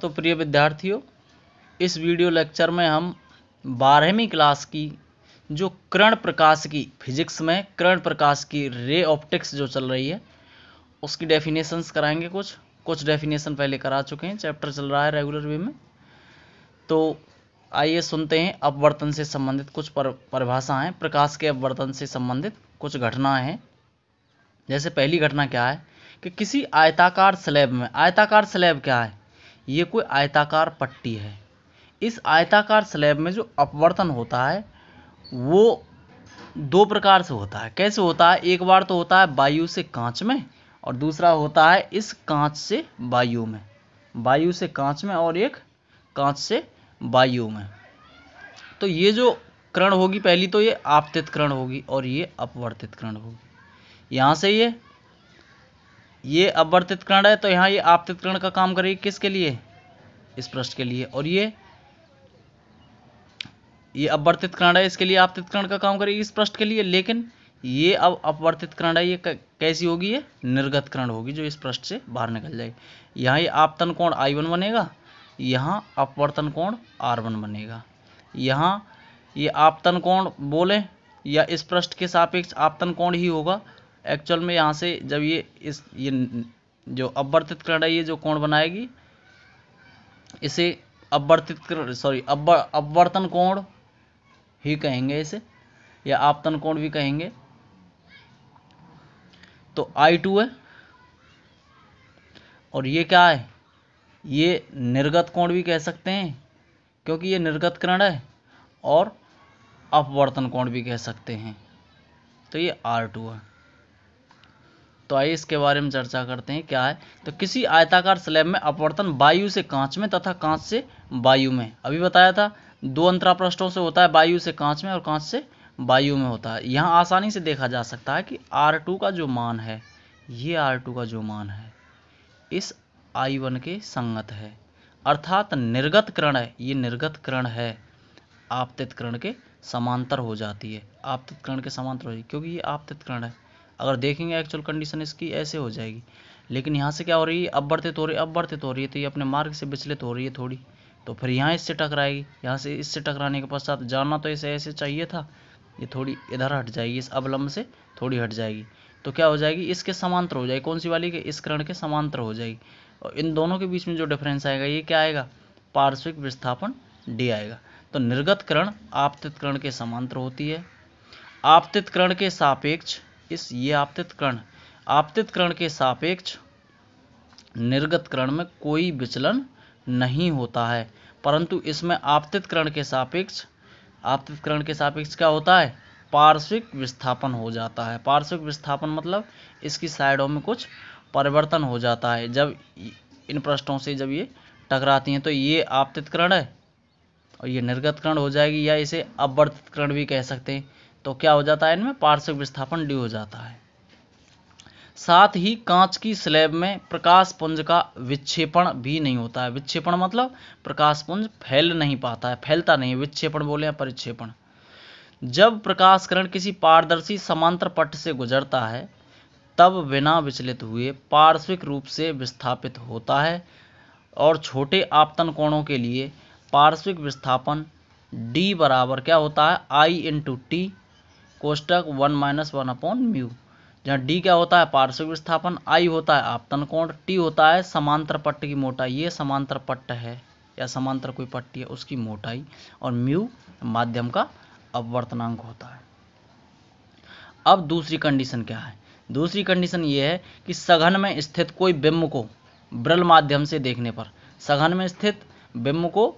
तो प्रिय विद्यार्थियों इस वीडियो लेक्चर में हम बारहवीं क्लास की जो कर्ण प्रकाश की फिजिक्स में कर्ण प्रकाश की रे ऑप्टिक्स जो चल रही है उसकी डेफिनेशंस कराएंगे कुछ कुछ डेफिनेशन पहले करा चुके हैं चैप्टर चल रहा है रेगुलर वे में तो आइए सुनते हैं अपवर्तन से संबंधित कुछ पर, परिभाषा हैं प्रकाश के अपवर्तन से संबंधित कुछ घटनाएं हैं जैसे पहली घटना क्या है कि किसी आयताकार स्लैब में आयताकार स्लैब क्या है ये कोई आयताकार पट्टी है इस आयताकार स्लैब में जो अपवर्तन होता है वो दो प्रकार से होता है कैसे होता है एक बार तो होता है वायु से कांच में और दूसरा होता है इस कांच से वायु में वायु से कांच में और एक कांच से वायु में तो ये जो करण होगी पहली तो ये आपतित करण होगी और ये अपवर्तित करण होगी यहाँ से ये ये कर्ण है तो यहाँ ये कर्ण का काम करेगी किसके लिए इस प्रश्न के लिए और ये ये अवर्तित करण है इसके लिए कर्ण का काम करेगी इस प्रश्न के लिए लेकिन ये अब अपवर्तित कर्ण है ये कैसी होगी ये निर्गत करण होगी जो इस प्रश्न से बाहर निकल जाएगी यहाँ ये आपतन कोण आई वन बनेगा यहाँ अपवर्तन कोण आर वन बनेगा यहाँ ये आपतन कोण बोले या इस प्रश्न के सापेक्ष आपतन कोण ही होगा एक्चुअल में यहाँ से जब ये इस ये जो अपवर्तित किरण है ये जो कोण बनाएगी इसे अपवर्तित सॉरी अपवर्तन कोण ही कहेंगे इसे या आपतन कोण भी कहेंगे तो आई टू है और ये क्या है ये निर्गत कोण भी कह सकते हैं क्योंकि ये निर्गत किरण है और अपवर्तन कोण भी कह सकते हैं तो ये आर टू है तो आइए इसके बारे में चर्चा करते हैं क्या है तो किसी आयताकार स्लैब में अपवर्तन वायु से कांच में तथा कांच से वायु में अभी बताया था दो अंतरापृष्ठों से होता है वायु से कांच में और कांच से वायु में होता है यहाँ आसानी से देखा जा सकता है कि आर टू का जो मान है ये आर टू का जो मान है इस आई वन के संगत है अर्थात निर्गत करण है ये निर्गत करण है आपतित करण के समांतर हो जाती है आपतित करण के समांतर हो जाती है क्योंकि ये आपतित करण है अगर देखेंगे एक्चुअल कंडीशन इसकी ऐसे हो जाएगी लेकिन यहाँ से क्या हो रही है अब बढ़ते तो रही अब बढ़ते तो रही है तो ये अपने मार्ग से विचलित हो रही है थोड़ी तो फिर यहाँ इससे टकराएगी यहाँ से इससे टकराने के पश्चात जाना तो इसे ऐसे चाहिए था ये थोड़ी इधर हट जाएगी इस अवलंब से थोड़ी हट जाएगी तो क्या हो जाएगी इसके समांतर हो जाएगी कौन सी वाली के इस करण के समांतर हो जाएगी और इन दोनों के बीच में जो डिफरेंस आएगा ये क्या आएगा पार्श्विक विस्थापन डी आएगा तो निर्गत करण आपतित करण के समांतर होती है आपतित करण के सापेक्ष इस ये आपतित कर्ण आपतित कर्ण के सापेक्ष निर्गत कर्ण में कोई विचलन नहीं होता है परंतु इसमें आपतित कर्ण के सापेक्ष आपतित कर्ण के सापेक्ष क्या होता है पार्श्विक विस्थापन हो जाता है पार्श्विक विस्थापन मतलब इसकी साइडों में कुछ परिवर्तन हो जाता है जब इन पृष्ठों से जब ये टकराती हैं तो ये आपतित कर्ण है और ये निर्गत कर्ण हो जाएगी या इसे अपवर्तित कर्ण भी कह सकते हैं तो क्या हो जाता है इनमें पार्श्विक विस्थापन डी हो जाता है साथ ही कांच की स्लैब में प्रकाश पुंज का विक्षेपण भी नहीं होता है विक्षेपण मतलब प्रकाश पुंज फैल नहीं पाता है फैलता नहीं है विक्षेपण बोले या परिक्षेपण जब प्रकाशकरण किसी पारदर्शी समांतर पट से गुजरता है तब बिना विचलित हुए पार्श्विक रूप से विस्थापित होता है और छोटे आपतन कोणों के लिए पार्श्विक विस्थापन डी बराबर क्या होता है आई इंटू टी कोष्टक one minus one upon mu जहाँ डी क्या होता है पार्श्व विस्थापन आई होता है आपतन कोण टी होता है समांतर पट्ट की मोटाई ये समांतर पट्ट है या समांतर कोई पट्टी है उसकी मोटाई और म्यू माध्यम का अपवर्तनांक होता है अब दूसरी कंडीशन क्या है दूसरी कंडीशन ये है कि सघन में स्थित कोई बिम्ब को ब्रल माध्यम से देखने पर सघन में स्थित बिम्ब को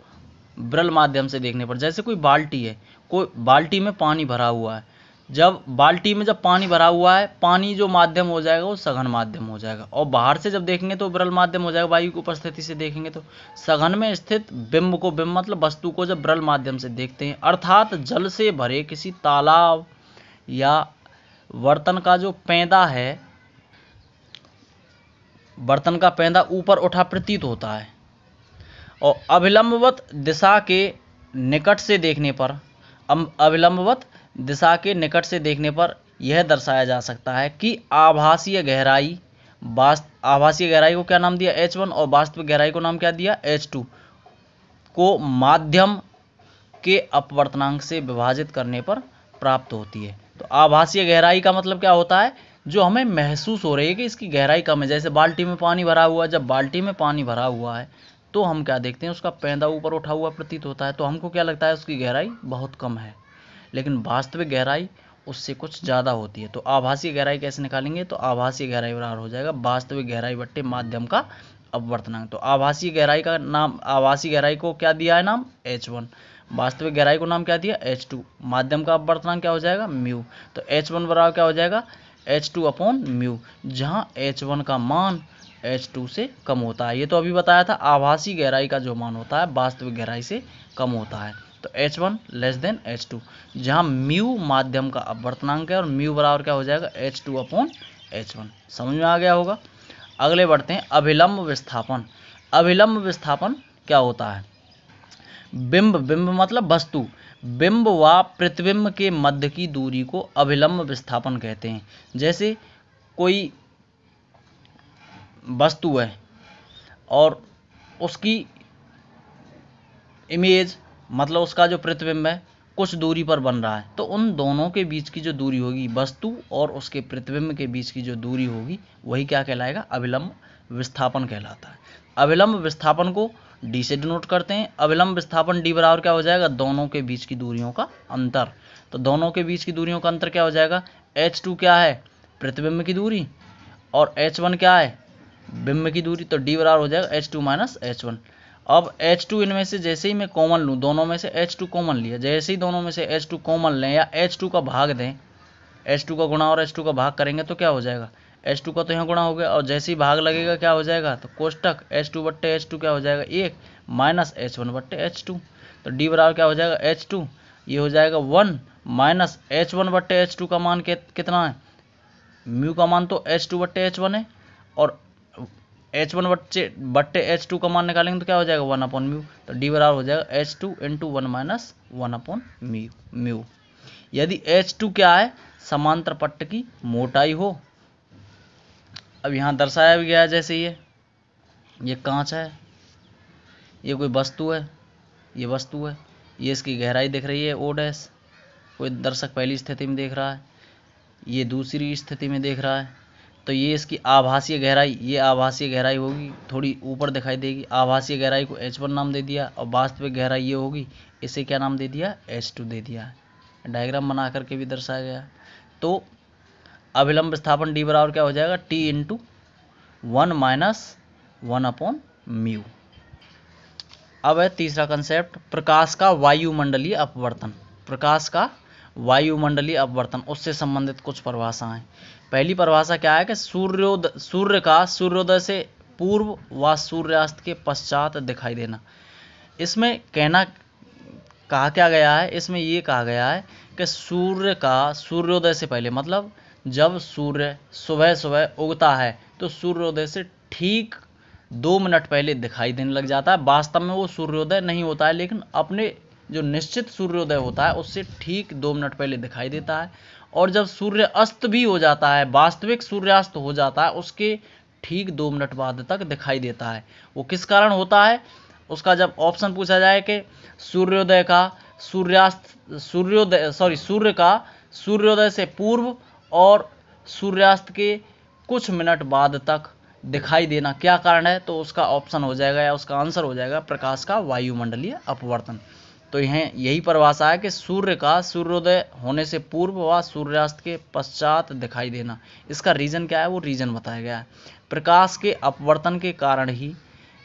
ब्रल माध्यम से देखने पर जैसे कोई बाल्टी है कोई बाल्टी में पानी भरा हुआ है जब बाल्टी में जब पानी भरा हुआ है पानी जो माध्यम हो जाएगा वो सघन माध्यम हो जाएगा और बाहर से जब देखेंगे तो ब्रल माध्यम हो जाएगा वायु की उपस्थिति से देखेंगे तो सघन में स्थित बिंब को बिंब मतलब वस्तु को जब ब्रल माध्यम से देखते हैं अर्थात जल से भरे किसी तालाब या बर्तन का जो पैदा है बर्तन का पैदा ऊपर उठा प्रतीत होता है और अभिलंबवत दिशा के निकट से देखने पर अभिलंबवत दिशा के निकट से देखने पर यह दर्शाया जा सकता है कि आभासीय गहराई वास्त आभासीय गहराई को क्या नाम दिया एच वन और वास्तविक गहराई को नाम क्या दिया एच टू को माध्यम के अपवर्तनांक से विभाजित करने पर प्राप्त होती है तो आभासीय गहराई का मतलब क्या होता है जो हमें महसूस हो रही है कि इसकी गहराई कम है जैसे बाल्टी में पानी भरा हुआ है जब बाल्टी में पानी भरा हुआ है तो हम क्या देखते हैं उसका पैदा ऊपर उठा हुआ प्रतीत होता है तो हमको क्या लगता है उसकी गहराई बहुत कम है लेकिन वास्तविक गहराई उससे कुछ ज़्यादा होती है तो आभासीय गहराई कैसे निकालेंगे तो आभासीय गहराई बराबर हो जाएगा वास्तविक गहराई बट्टे माध्यम का अपवर्तनांक तो आभासीय गहराई का नाम आभासीय गहराई को क्या दिया है नाम एच वन वास्तविक गहराई को नाम क्या दिया एच टू माध्यम का अपवर्तनांक क्या हो जाएगा म्यू तो एच वन बराबर क्या हो जाएगा एच टू अपॉन म्यू जहाँ एच वन का मान एच टू से कम होता है ये तो अभी बताया था आभासी गहराई का जो मान होता है वास्तविक गहराई से कम होता है तो H one less than H two जहाँ म्यू माध्यम का अपवर्तनांक है और म्यू बराबर क्या हो जाएगा H two upon H one समझ में आ गया होगा अगले बढ़ते हैं अभिलंब विस्थापन अभिलंब विस्थापन क्या होता है बिंब बिंब मतलब वस्तु बिंब व प्रतिबिंब के मध्य की दूरी को अभिलंब विस्थापन कहते हैं जैसे कोई वस्तु है और उसकी इमेज मतलब उसका जो प्रतिबिंब है कुछ दूरी पर बन रहा है तो उन दोनों के बीच की जो दूरी होगी वस्तु और उसके प्रतिबिंब के बीच की जो दूरी होगी वही क्या कहलाएगा अविलंब विस्थापन कहलाता है अविलंब विस्थापन को डी से डिनोट करते हैं अविलंब विस्थापन डी बराबर क्या हो जाएगा दोनों के बीच की दूरियों का अंतर तो दोनों के बीच की दूरियों का अंतर क्या हो जाएगा एच टू क्या है प्रतिबिंब की दूरी और एच वन क्या है बिंब की दूरी तो डी बराबर हो जाएगा H two minus H one अब H2 इनमें से जैसे ही मैं कॉमन लूँ दोनों में से H2 कॉमन लिया जैसे ही दोनों में से H2 कॉमन लें या H2 का भाग दें H2 का गुणा और H2 का भाग करेंगे तो क्या हो जाएगा H2 का तो यहाँ गुणा हो गया और जैसे ही भाग लगेगा क्या हो जाएगा तो कोष्टक एच टू बट्टे एच टू क्या हो जाएगा एक माइनस एच वन बट्टे एच टू तो डी बराबर क्या हो जाएगा एच टू ये हो जाएगा वन माइनस एच वन बट्टे एच टू का मान कितना है म्यू का मान तो एच टू बट्टे एच वन है और एच वन बटे बट्टे एच टू का मान निकालेंगे तो क्या हो जाएगा वन अपॉन म्यू तो डी बराबर हो जाएगा H two into one minus one upon mu mu यदि एच टू क्या है समांतर पट्ट की मोटाई हो अब यहाँ दर्शाया भी गया है जैसे ये ये कांच है ये कोई वस्तु है ये वस्तु है ये इसकी गहराई दिख रही है ओ डैश कोई दर्शक पहली स्थिति में देख रहा है ये दूसरी स्थिति में देख रहा है तो ये इसकी आभासीय गहराई ये आभासीय गहराई होगी थोड़ी ऊपर दिखाई देगी आभासीय गहराई को एच वन नाम दे दिया और वास्तविक गहराई ये होगी इसे क्या नाम दे दिया एच टू दे दिया डायग्राम बना करके भी दर्शाया गया तो अभिलंब स्थापन डी बराबर क्या हो जाएगा T into one minus one upon mu अब है तीसरा कंसेप्ट प्रकाश का वायुमंडलीय अपवर्तन प्रकाश का वायुमंडलीय अपवर्तन उससे संबंधित कुछ परिभाषाएं पहली परिभाषा क्या है कि सूर्योदय सूर्य का सूर्योदय से पूर्व व सूर्यास्त के पश्चात दिखाई देना इसमें कहना कहा क्या गया है इसमें ये कहा गया है कि सूर्य का सूर्योदय से पहले मतलब जब सूर्य सुबह सुबह उगता है तो सूर्योदय से ठीक दो मिनट पहले दिखाई देने लग जाता है वास्तव में वो सूर्योदय नहीं होता है लेकिन अपने जो निश्चित सूर्योदय होता है उससे ठीक दो मिनट पहले दिखाई देता है और जब सूर्य अस्त भी हो जाता है वास्तविक सूर्यास्त हो जाता है उसके ठीक दो मिनट बाद तक दिखाई देता है वो किस कारण होता है उसका जब ऑप्शन पूछा जाए कि सूर्योदय का सूर्यास्त सूर्योदय सॉरी सूर्य का सूर्योदय से पूर्व और सूर्यास्त के कुछ मिनट बाद तक दिखाई देना क्या कारण है तो उसका ऑप्शन हो जाएगा या उसका आंसर हो जाएगा प्रकाश का वायुमंडलीय अपवर्तन तो यह यही परिभाषा है कि सूर्य का सूर्योदय होने से पूर्व व सूर्यास्त के पश्चात दिखाई देना इसका रीज़न क्या है वो रीज़न बताया गया है प्रकाश के अपवर्तन के कारण ही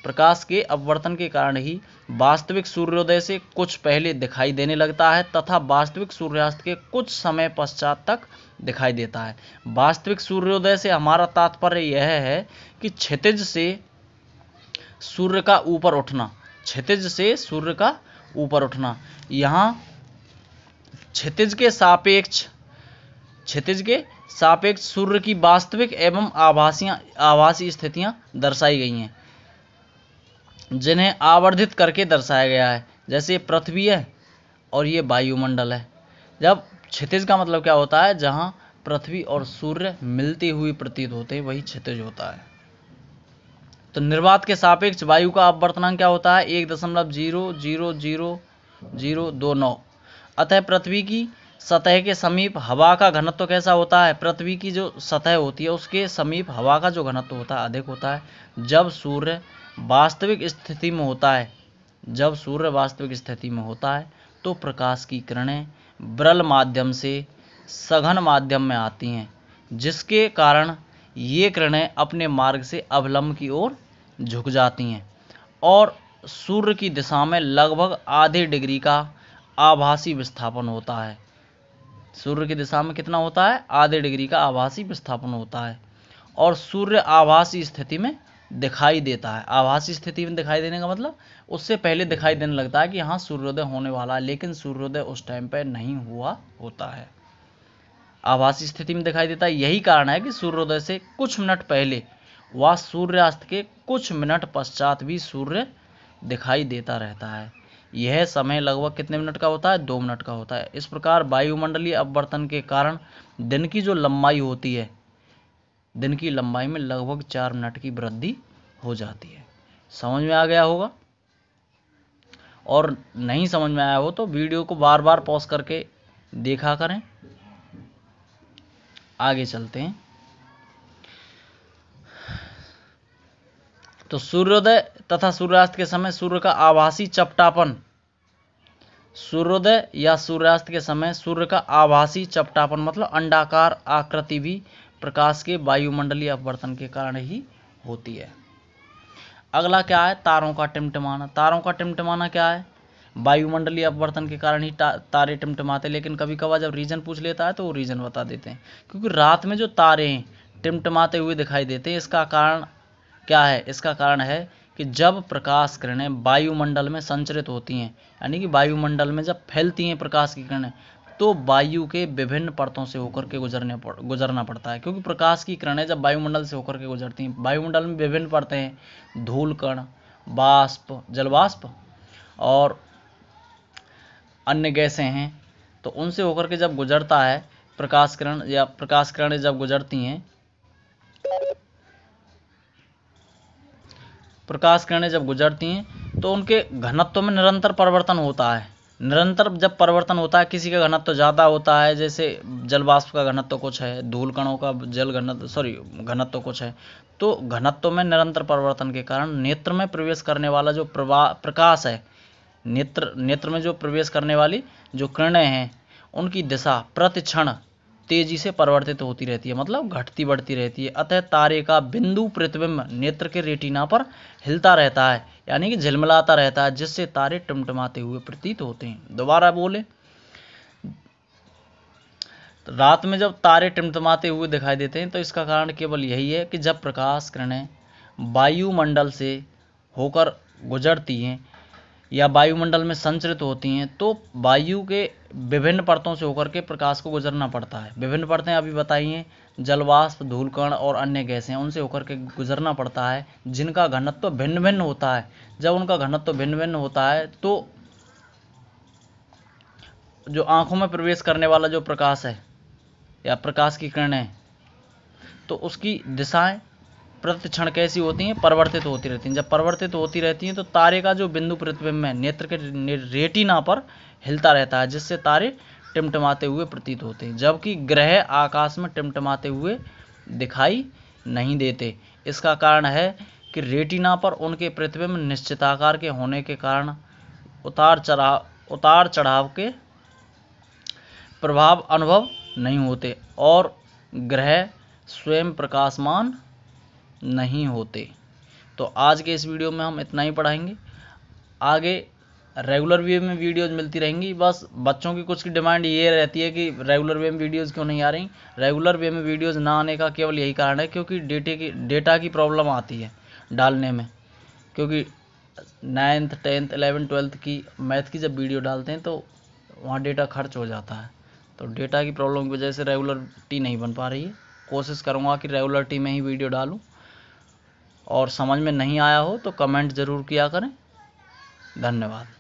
प्रकाश के अपवर्तन के कारण ही वास्तविक सूर्योदय से कुछ पहले दिखाई देने लगता है तथा वास्तविक सूर्यास्त के कुछ समय पश्चात तक दिखाई देता है वास्तविक सूर्योदय से हमारा तात्पर्य यह है कि क्षितिज से सूर्य का ऊपर उठना क्षितिज से सूर्य का ऊपर उठना यहाँ क्षितिज के सापेक्ष क्षितिज के सापेक्ष सूर्य की वास्तविक एवं आभासियाँ आभासी स्थितियाँ दर्शाई गई हैं जिन्हें आवर्धित करके दर्शाया गया है जैसे पृथ्वी है और ये वायुमंडल है जब क्षितिज का मतलब क्या होता है जहाँ पृथ्वी और सूर्य मिलती हुई प्रतीत होते हैं वही क्षितिज होता है तो निर्वात के सापेक्ष वायु का अपवर्तनांक क्या होता है एक दशमलव जीरो जीरो जीरो जीरो दो नौ अतः पृथ्वी की सतह के समीप हवा का घनत्व तो कैसा होता है पृथ्वी की जो सतह होती है उसके समीप हवा का जो घनत्व तो होता है अधिक होता है जब सूर्य वास्तविक स्थिति में होता है जब सूर्य वास्तविक स्थिति में होता है तो प्रकाश की किरणें ब्रल माध्यम से सघन माध्यम में आती हैं जिसके कारण ये किरणें अपने मार्ग से अवलंब की ओर झुक जाती हैं और सूर्य की दिशा में लगभग आधे डिग्री का आभासी विस्थापन होता है सूर्य की दिशा में कितना होता है आधे डिग्री का आभासी विस्थापन होता है और सूर्य आभासी स्थिति में दिखाई देता है आभासी स्थिति में दिखाई देने का मतलब उससे पहले दिखाई देने लगता है कि हाँ सूर्योदय होने वाला है लेकिन सूर्योदय उस टाइम पर नहीं हुआ होता है आभासी स्थिति में दिखाई देता है यही कारण है कि सूर्योदय से कुछ मिनट पहले व सूर्यास्त के कुछ मिनट पश्चात भी सूर्य दिखाई देता रहता है यह समय लगभग कितने मिनट का होता है दो मिनट का होता है इस प्रकार वायुमंडलीय अपवर्तन के कारण दिन की जो लंबाई होती है दिन की लंबाई में लगभग चार मिनट की वृद्धि हो जाती है समझ में आ गया होगा और नहीं समझ में आया हो तो वीडियो को बार बार पॉज करके देखा करें आगे चलते हैं तो सूर्योदय तथा सूर्यास्त के समय सूर्य का आभासी चपटापन सूर्योदय या सूर्यास्त के समय सूर्य का आभासी चपटापन मतलब अंडाकार आकृति भी प्रकाश के वायुमंडलीय अपवर्तन के कारण ही होती है अगला क्या है तारों का टिमटिमाना तारों का टिमटिमाना क्या है वायुमंडलीय अपवर्तन के कारण ही तारे टिमटिमाते लेकिन कभी कभार जब रीजन पूछ लेता है तो वो रीजन बता देते हैं क्योंकि रात में जो तारे हैं टिमटिमाते हुए दिखाई देते हैं इसका कारण क्या है इसका कारण है कि जब प्रकाश किरणें वायुमंडल में संचरित होती हैं यानी कि वायुमंडल में जब फैलती हैं प्रकाश की किरणें तो वायु के विभिन्न परतों से होकर के गुजरने पड़ गुजरना पड़ता है क्योंकि प्रकाश की किरणें जब वायुमंडल से होकर के गुजरती हैं वायुमंडल में विभिन्न परतें हैं धूल कण बाष्प जलवाष्प और अन्य गैसें हैं तो उनसे होकर के जब गुजरता है प्रकाश किरण या प्रकाश किरणें जब गुजरती हैं प्रकाश किरणें जब गुजरती हैं तो उनके घनत्व में निरंतर परिवर्तन होता है निरंतर जब परिवर्तन होता है किसी का घनत्व ज़्यादा होता है जैसे जलवाष्प का घनत्व कुछ है धूल कणों का जल घनत्व सॉरी घनत्व कुछ है तो घनत्व में निरंतर परिवर्तन के कारण नेत्र में प्रवेश करने वाला जो प्रवा प्रकाश है नेत्र नेत्र में जो प्रवेश करने वाली जो किरणें हैं उनकी दिशा प्रतिक्षण तेजी से परिवर्तित होती रहती है मतलब घटती बढ़ती रहती है अतः तारे का बिंदु प्रतिबिंब नेत्र के रेटिना पर हिलता रहता है यानी कि झिलमिलाता रहता है जिससे तारे टमटमाते हुए प्रतीत होते हैं दोबारा बोले रात में जब तारे टिमटमाते हुए दिखाई देते हैं तो इसका कारण केवल यही है कि जब प्रकाश किरणें वायुमंडल से होकर गुजरती हैं या वायुमंडल में संचरित होती हैं तो वायु के विभिन्न परतों से होकर के प्रकाश को गुजरना पड़ता है विभिन्न परतें अभी बताइए जलवाष्प धूलकण और अन्य गैसें उनसे होकर के गुजरना पड़ता है जिनका घनत्व भिन्न भिन्न होता है जब उनका घनत्व भिन्न भिन्न होता है तो जो आंखों में प्रवेश करने वाला जो प्रकाश है या प्रकाश की किरणें तो उसकी दिशाएं प्रतिक्षण कैसी होती हैं परिवर्तित होती रहती हैं जब परिवर्तित होती रहती हैं तो तारे का जो बिंदु प्रतिबिंब है नेत्र के रेटिना पर हिलता रहता है जिससे तारे टिमटमाते हुए प्रतीत होते हैं जबकि ग्रह आकाश में टिमटमाते हुए दिखाई नहीं देते इसका कारण है कि रेटिना पर उनके प्रतिबिंब निश्चिताकार के होने के कारण उतार चढ़ाव उतार चढ़ाव के प्रभाव अनुभव नहीं होते और ग्रह स्वयं प्रकाशमान नहीं होते तो आज के इस वीडियो में हम इतना ही पढ़ाएंगे आगे रेगुलर वे में वीडियोस मिलती रहेंगी बस बच्चों की कुछ की डिमांड ये रहती है कि रेगुलर वे में वीडियोस क्यों नहीं आ रही रेगुलर वे में वीडियोस ना आने का केवल यही कारण है क्योंकि डेटे की डेटा की प्रॉब्लम आती है डालने में क्योंकि नाइन्थ टेंथ एलेवन ट्वेल्थ की मैथ की जब वीडियो डालते हैं तो वहाँ डेटा खर्च हो जाता है तो डेटा की प्रॉब्लम की वजह से रेगुलर टी नहीं बन पा रही है कोशिश करूँगा कि रेगुलर टी में ही वीडियो डालूँ और समझ में नहीं आया हो तो कमेंट ज़रूर किया करें धन्यवाद